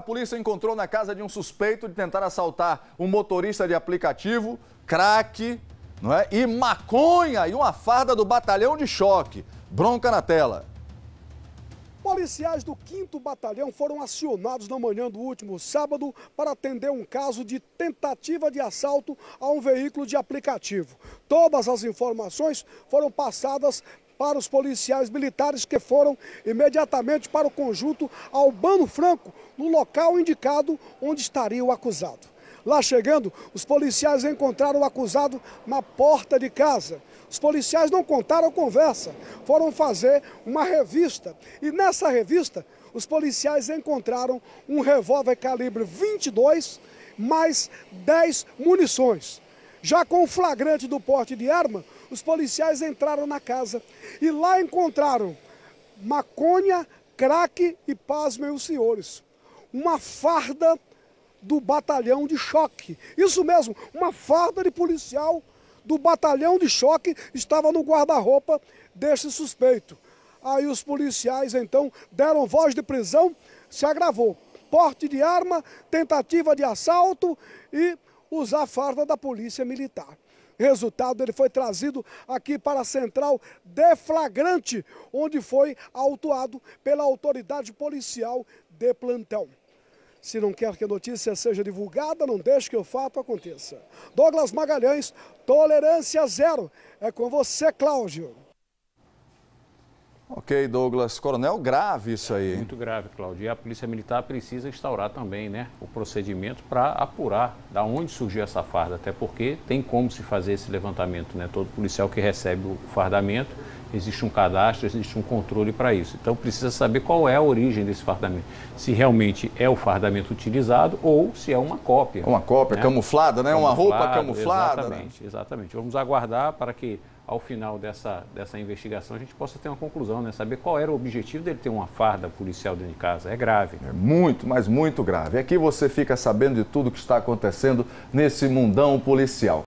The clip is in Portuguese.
A polícia encontrou na casa de um suspeito de tentar assaltar um motorista de aplicativo, crack, não é? E maconha e uma farda do batalhão de choque. Bronca na tela. Policiais do 5 Batalhão foram acionados na manhã do último sábado para atender um caso de tentativa de assalto a um veículo de aplicativo. Todas as informações foram passadas para os policiais militares que foram imediatamente para o conjunto Albano Franco, no local indicado onde estaria o acusado. Lá chegando, os policiais encontraram o acusado na porta de casa. Os policiais não contaram a conversa, foram fazer uma revista. E nessa revista, os policiais encontraram um revólver calibre 22 mais 10 munições. Já com o flagrante do porte de arma, os policiais entraram na casa e lá encontraram maconha, crack e, pasmem os senhores, uma farda do batalhão de choque. Isso mesmo, uma farda de policial do batalhão de choque estava no guarda-roupa deste suspeito. Aí os policiais então deram voz de prisão, se agravou. Porte de arma, tentativa de assalto e usar farda da polícia militar resultado, ele foi trazido aqui para a central de flagrante, onde foi autuado pela autoridade policial de plantão. Se não quer que a notícia seja divulgada, não deixe que o fato aconteça. Douglas Magalhães, tolerância zero. É com você, Cláudio. Ok, Douglas. Coronel, grave isso é aí. É muito grave, Claudio. E a Polícia Militar precisa instaurar também né, o procedimento para apurar da onde surgiu essa farda, até porque tem como se fazer esse levantamento. Né? Todo policial que recebe o fardamento, existe um cadastro, existe um controle para isso. Então precisa saber qual é a origem desse fardamento. Se realmente é o fardamento utilizado ou se é uma cópia. Uma cópia né? camuflada, né? Camuflado, uma roupa camuflada. Né? Exatamente, né? exatamente. Vamos aguardar para que ao final dessa, dessa investigação a gente possa ter uma conclusão, né? Saber qual era o objetivo dele ter uma farda policial dentro de casa. É grave. É muito, mas muito grave. Aqui você fica sabendo de tudo que está acontecendo nesse mundão policial.